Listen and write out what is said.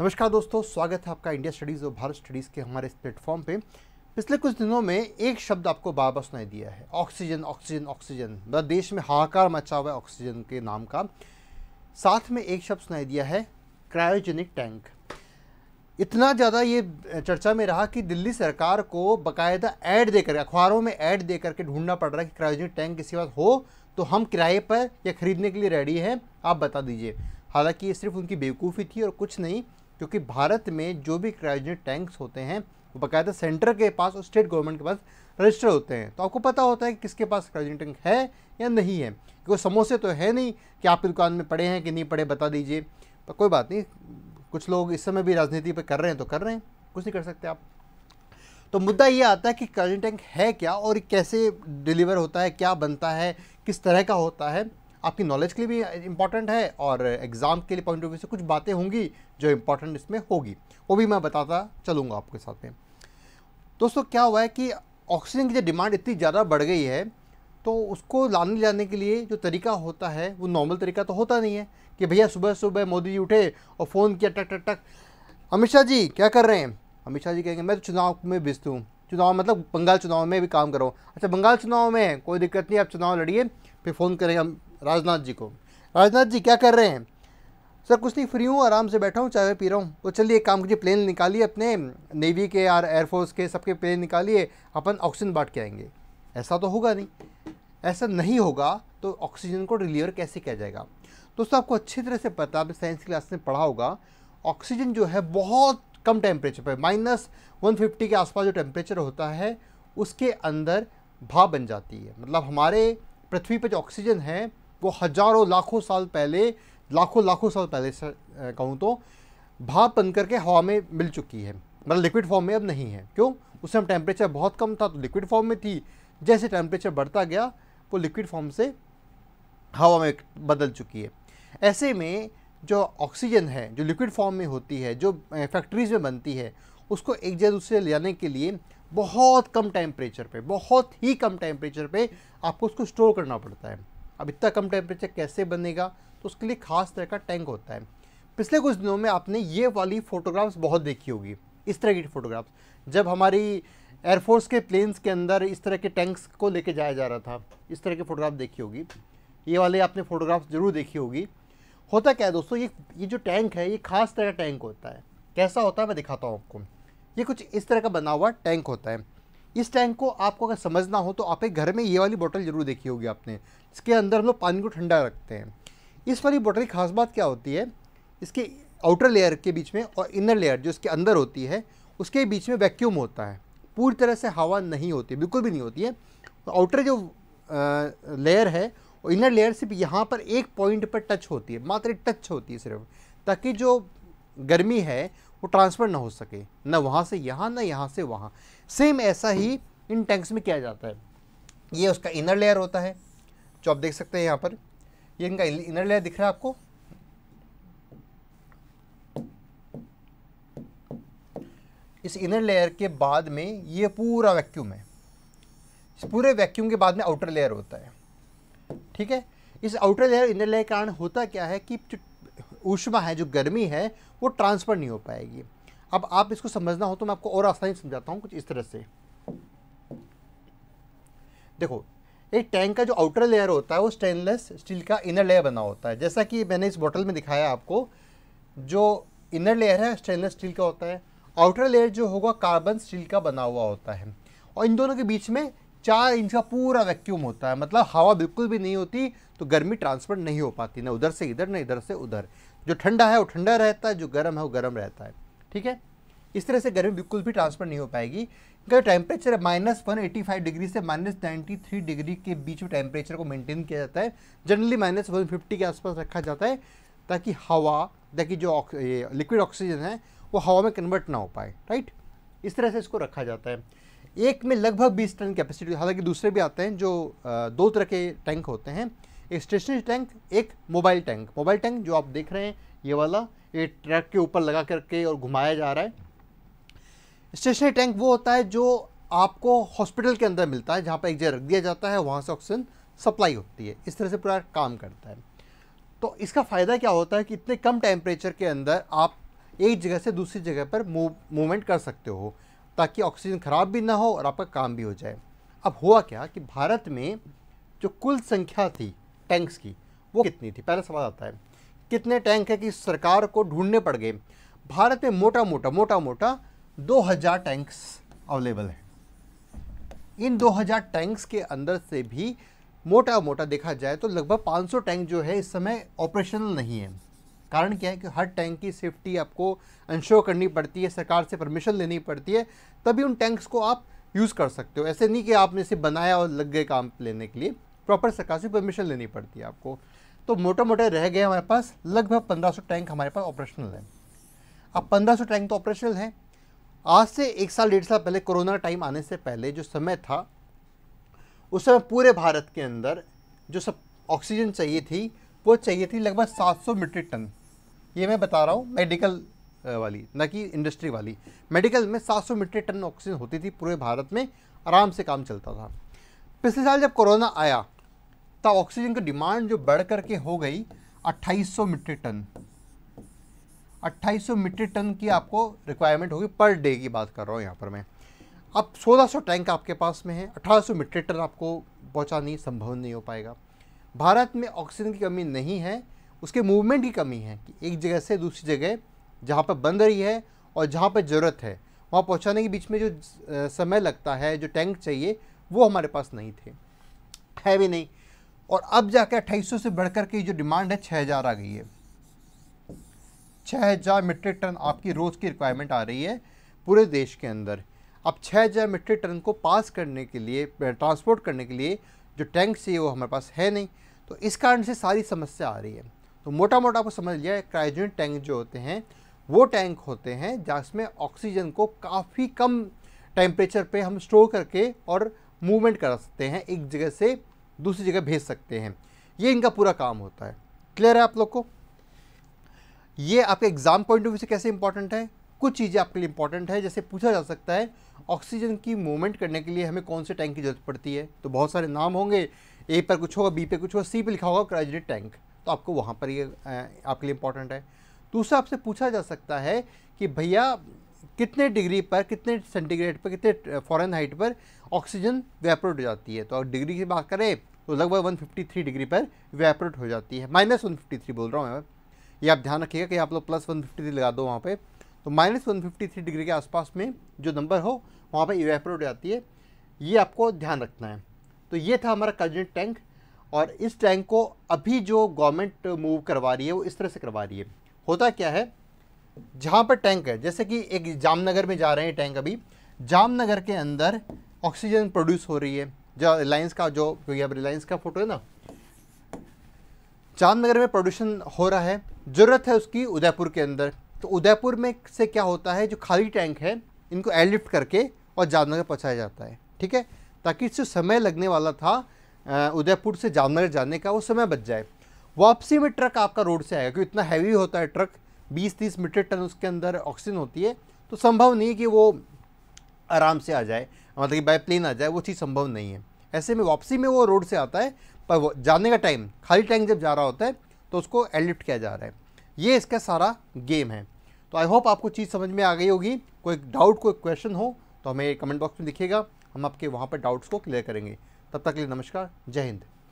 नमस्कार दोस्तों स्वागत है आपका इंडिया स्टडीज़ और भारत स्टडीज़ के हमारे इस प्लेटफॉर्म पे पिछले कुछ दिनों में एक शब्द आपको बार बार सुनाई दिया है ऑक्सीजन ऑक्सीजन ऑक्सीजन मतलब देश में हाहाकार मचा हुआ है ऑक्सीजन के नाम का साथ में एक शब्द सुनाई दिया है क्रायोजेनिक टैंक इतना ज़्यादा ये चर्चा में रहा कि दिल्ली सरकार को बाकायदा ऐड देकर अखबारों में ऐड दे करके ढूंढना पड़ रहा है कि क्रायोजेनिक टैंक किसी बात हो तो हम किराए पर या ख़रीदने के लिए रेडी हैं आप बता दीजिए हालांकि ये सिर्फ उनकी बेवकूफ़ी थी और कुछ नहीं क्योंकि भारत में जो भी क्रायोजेनिक टैंक्स होते हैं वो बाकायदा सेंटर के पास और स्टेट गवर्नमेंट के पास रजिस्टर होते हैं तो आपको पता होता है कि किसके पास क्रायोजेनिक टैंक है या नहीं है क्योंकि समोसे तो है नहीं कि आपकी दुकान में पड़े हैं कि नहीं पड़े बता दीजिए पर कोई बात नहीं कुछ लोग इस समय भी राजनीति पर कर रहे हैं तो कर रहे हैं कुछ नहीं कर सकते आप तो मुद्दा ये आता है कि क्रायोजेनिक टैंक है क्या और कैसे डिलीवर होता है क्या बनता है किस तरह का होता है आपकी नॉलेज के लिए भी इम्पॉर्टेंट uh, है और एग्ज़ाम के लिए पॉइंट ऑफ व्यू से कुछ बातें होंगी जो इम्पॉर्टेंट इसमें होगी वो भी मैं बताता चलूँगा आपके साथ में दोस्तों क्या हुआ है कि ऑक्सीजन की जो डिमांड इतनी ज़्यादा बढ़ गई है तो उसको लाने जाने के लिए जो तरीका होता है वो नॉर्मल तरीका तो होता नहीं है कि भैया सुबह सुबह मोदी जी उठे और फ़ोन किया टक टक टक अमित शाह जी क्या कर रहे हैं अमित शाह जी कहेंगे मैं तो चुनाव में व्यस्त हूँ चुनाव मतलब बंगाल चुनाव में भी काम कर रहा हूँ अच्छा बंगाल चुनाव में कोई दिक्कत नहीं आप चुनाव लड़िए फिर फ़ोन करेंगे राजनाथ जी को राजनाथ जी क्या कर रहे हैं सर कुछ नहीं फ्री हूँ आराम से बैठा हूँ चाय पी रहा हूँ तो चलिए एक काम कीजिए प्लेन निकालिए अपने नेवी के यार एयरफोर्स के सबके प्लेन निकालिए अपन ऑक्सीजन बांट के आएंगे ऐसा तो होगा नहीं ऐसा नहीं होगा तो ऑक्सीजन को डिलीवर कैसे किया जाएगा दोस्तों आपको अच्छी तरह से पता आपने साइंस क्लास में पढ़ा होगा ऑक्सीजन जो है बहुत कम टेम्परेचर पर माइनस फिफ्टी के आसपास जो टेम्परेचर होता है उसके अंदर भाप बन जाती है मतलब हमारे पृथ्वी पर जो ऑक्सीजन है वो हजारों लाखों साल पहले लाखों लाखों साल पहले कहूँ तो भाप बन करके हवा में मिल चुकी है मतलब लिक्विड फॉर्म में अब नहीं है क्यों उस समय टेम्परेचर बहुत कम था तो लिक्विड फॉर्म में थी जैसे टेम्परेचर बढ़ता गया वो लिक्विड फॉर्म से हवा में बदल चुकी है ऐसे में जो ऑक्सीजन है जो लिक्विड फॉर्म में होती है जो फैक्ट्रीज में बनती है उसको एक जगह दूसरे ले जाने के लिए बहुत कम टेम्परेचर पे बहुत ही कम टेम्परेचर पे आपको उसको स्टोर करना पड़ता है अब इतना कम टेम्परेचर कैसे बनेगा तो उसके लिए खास तरह का टैंक होता है पिछले कुछ दिनों में आपने ये वाली फ़ोटोग्राफ्स बहुत देखी होगी इस तरह की फ़ोटोग्राफ्स जब हमारी एयरफोर्स के प्लेन्स के अंदर इस तरह के टैंक्स को लेके जाया जा रहा था इस तरह की फ़ोटोग्राफ देखी होगी ये वाले आपने फ़ोटोग्राफ्स ज़रूर देखी होगी होता क्या है दोस्तों ये ये जो टैंक है ये खास तरह का टैंक होता है कैसा होता है मैं दिखाता हूँ आपको ये कुछ इस तरह का बना हुआ टैंक होता है इस टैंक को आपको अगर समझना हो तो आप एक घर में ये वाली बोतल ज़रूर देखी होगी आपने इसके अंदर हम लोग पानी को ठंडा रखते हैं इस वाली बोतल की खास बात क्या होती है इसके आउटर लेयर के बीच में और इनर लेयर जो इसके अंदर होती है उसके बीच में वैक्यूम होता है पूरी तरह से हवा नहीं होती बिल्कुल भी नहीं होती है आउटर जो लेयर है और इनर लेयर सिर्फ यहाँ पर एक पॉइंट पर टच होती है मात्र टच होती है सिर्फ ताकि जो गर्मी है वो ट्रांसफ़र ना हो सके ना वहाँ से यहाँ ना यहाँ से वहाँ सेम ऐसा ही इन टैंक्स में किया जाता है ये उसका इनर लेयर होता है जो आप देख सकते हैं यहाँ पर ये इनका इनर लेयर दिख रहा है आपको इस इनर लेयर के बाद में ये पूरा वैक्यूम है इस पूरे वैक्यूम के बाद में आउटर लेयर होता है ठीक है इस आउटर लेयर इनर लेयर के कारण होता क्या है कि ऊष्मा है जो गर्मी है वो ट्रांसफ़र नहीं हो पाएगी अब आप इसको समझना हो तो मैं आपको और आसानी समझाता हूँ कुछ इस तरह से देखो एक टैंक का जो आउटर लेयर होता है वो स्टेनलेस स्टील का इनर लेयर बना होता है जैसा कि मैंने इस बोतल में दिखाया आपको जो इनर लेयर है स्टेनलेस स्टील का होता है आउटर लेयर जो होगा कार्बन स्टील का बना हुआ होता है और इन दोनों के बीच में चार इंच का पूरा वैक्यूम होता है मतलब हवा बिल्कुल भी नहीं होती तो गर्मी ट्रांसफर नहीं हो पाती ना उधर से इधर ना इधर से उधर जो ठंडा है वो ठंडा रहता है जो गर्म है वो गर्म रहता है ठीक है इस तरह से गर्मी बिल्कुल भी ट्रांसफर नहीं हो पाएगी क्योंकि टेम्परेचर है minus one eighty five degree से माइनस नाइन्टी थ्री डिग्री के बीच में टेम्परेचर को मेंटेन किया जाता है जनरली माइनस वन फिफ्टी के आसपास रखा जाता है ताकि हवा ताकि जो ये लिक्विड ऑक्सीजन है वो हवा में कन्वर्ट ना हो पाए राइट इस तरह से इसको रखा जाता है एक में लगभग बीस टन कैपेसिटी हालांकि दूसरे भी आते हैं जो दो तरह के टैंक होते हैं एक स्टेशनरी टैंक एक मोबाइल टैंक मोबाइल टैंक जो आप देख रहे हैं ये वाला ये ट्रक के ऊपर लगा करके और घुमाया जा रहा है स्टेशनरी टैंक वो होता है जो आपको हॉस्पिटल के अंदर मिलता है जहाँ पर एक जगह रख दिया जाता है वहाँ से ऑक्सीजन सप्लाई होती है इस तरह से पूरा काम करता है तो इसका फ़ायदा क्या होता है कि इतने कम टेम्परेचर के अंदर आप एक जगह से दूसरी जगह पर मूवमेंट कर सकते हो ताकि ऑक्सीजन ख़राब भी ना हो और आपका काम भी हो जाए अब हुआ क्या कि भारत में जो कुल संख्या थी टैंक्स की वो कितनी थी पहला सवाल आता है कितने टैंक है कि सरकार को ढूंढने पड़ गए भारत में मोटा मोटा मोटा मोटा 2000 टैंक्स अवेलेबल हैं इन 2000 टैंक्स के अंदर से भी मोटा मोटा देखा जाए तो लगभग 500 टैंक जो है इस समय ऑपरेशनल नहीं है कारण क्या है कि हर टैंक की सेफ्टी आपको इंश्योर करनी पड़ती है सरकार से परमिशन लेनी पड़ती है तभी उन टैंक्स को आप यूज़ कर सकते हो ऐसे नहीं कि आपने इसे बनाया और लग गए काम लेने के लिए प्रॉपर सरकार से परमिशन लेनी पड़ती है आपको तो मोटा मोटे रह गए हमारे पास लगभग पंद्रह सौ टैंक हमारे पास ऑपरेशनल है अब पंद्रह सौ टैंक तो ऑपरेशनल हैं आज से एक साल डेढ़ साल पहले कोरोना टाइम आने से पहले जो समय था उस समय पूरे भारत के अंदर जो सब ऑक्सीजन चाहिए थी वो चाहिए थी लगभग 700 मीट्रिक टन ये मैं बता रहा हूँ मेडिकल वाली ना कि इंडस्ट्री वाली मेडिकल में 700 मीट्रिक टन ऑक्सीजन होती थी पूरे भारत में आराम से काम चलता था पिछले साल जब कोरोना आया तब ऑक्सीजन की डिमांड जो बढ़ करके हो गई 2800 मीट्रिक टन 2800 मीट्रिक टन की आपको रिक्वायरमेंट होगी पर डे की बात कर रहा हूँ यहाँ पर मैं अब 1600 टैंक आपके पास में है 1800 मीट्रिक टन आपको पहुँचानी संभव नहीं हो पाएगा भारत में ऑक्सीजन की कमी नहीं है उसके मूवमेंट की कमी है कि एक जगह से दूसरी जगह जहाँ पर बन रही है और जहाँ पर ज़रूरत है वहाँ पहुँचाने के बीच में जो समय लगता है जो टैंक चाहिए वो हमारे पास नहीं थे है भी नहीं और अब जाके अट्ठाईस से बढ़कर के जो डिमांड है छः हज़ार आ गई है छः हज़ार मीट्रिक टन आपकी रोज़ की रिक्वायरमेंट आ रही है पूरे देश के अंदर अब छः हज़ार मीट्रिक टन को पास करने के लिए ट्रांसपोर्ट करने के लिए जो टैंक से वो हमारे पास है नहीं तो इस कारण से सारी समस्या आ रही है तो मोटा मोटा आपको समझ लिया क्रायोजेनिक टैंक जो होते हैं वो टैंक होते हैं जिसमें ऑक्सीजन को काफ़ी कम टेम्परेचर पे हम स्टोर करके और मूवमेंट करा सकते हैं एक जगह से दूसरी जगह भेज सकते हैं ये इनका पूरा काम होता है क्लियर है आप लोग को ये आपके एग्ज़ाम पॉइंट ऑफ व्यू से कैसे इंपॉर्टेंट है कुछ चीज़ें आपके लिए इंपॉर्टेंट है जैसे पूछा जा सकता है ऑक्सीजन की मूवमेंट करने के लिए हमें कौन से टैंक की जरूरत पड़ती है तो बहुत सारे नाम होंगे ए पर कुछ होगा बी पर कुछ होगा सी पर लिखा होगा क्राइजेड टैंक तो आपको वहाँ पर ये आपके लिए इंपॉर्टेंट है दूसरा आपसे पूछा जा सकता है कि भैया कितने डिग्री पर कितने सेंटीग्रेड पर कितने फॉरन हाइट पर ऑक्सीजन वेपरेट हो जाती है तो अगर डिग्री की बात करें तो लगभग 153 डिग्री पर वेपरेट हो जाती है माइनस वन बोल रहा हूँ मैं ये आप ध्यान रखिएगा कि आप लोग प्लस वन लगा दो वहाँ पर तो माइनस वन डिग्री के आसपास में जो नंबर हो वहाँ पर वेपरेट हो जाती है ये आपको ध्यान रखना है तो ये था हमारा कर्जेंट टैंक और इस टैंक को अभी जो गवर्नमेंट मूव करवा रही है वो इस तरह से करवा रही है होता क्या है जहाँ पर टैंक है जैसे कि एक जामनगर में जा रहे हैं टैंक अभी जामनगर के अंदर ऑक्सीजन प्रोड्यूस हो रही है जो रिलायंस का जो क्योंकि अब रिलायंस का फोटो है ना जामनगर में प्रोड्यूशन हो रहा है ज़रूरत है उसकी उदयपुर के अंदर तो उदयपुर में से क्या होता है जो खाली टैंक है इनको एयरलिफ्ट करके और जामनगर पहुँचाया जाता है ठीक है ताकि जो समय लगने वाला था उदयपुर से जामनगर जाने का वो समय बच जाए वापसी में ट्रक आपका रोड से आएगा क्योंकि इतना हैवी होता है ट्रक बीस तीस मीट्रिक टन उसके अंदर ऑक्सीजन होती है तो संभव नहीं है कि वो आराम से आ जाए मतलब कि बाय प्लेन आ जाए वो चीज़ संभव नहीं है ऐसे में वापसी में वो रोड से आता है पर वो जाने का टाइम खाली टैंक जब जा रहा होता है तो उसको एडलिफ्ट किया जा रहा है ये इसका सारा गेम है तो आई होप आपको चीज़ समझ में आ गई होगी कोई डाउट कोई क्वेश्चन हो तो हमें कमेंट बॉक्स में दिखेगा हम आपके वहाँ पर डाउट्स को क्लियर करेंगे तब तक के लिए नमस्कार जय हिंद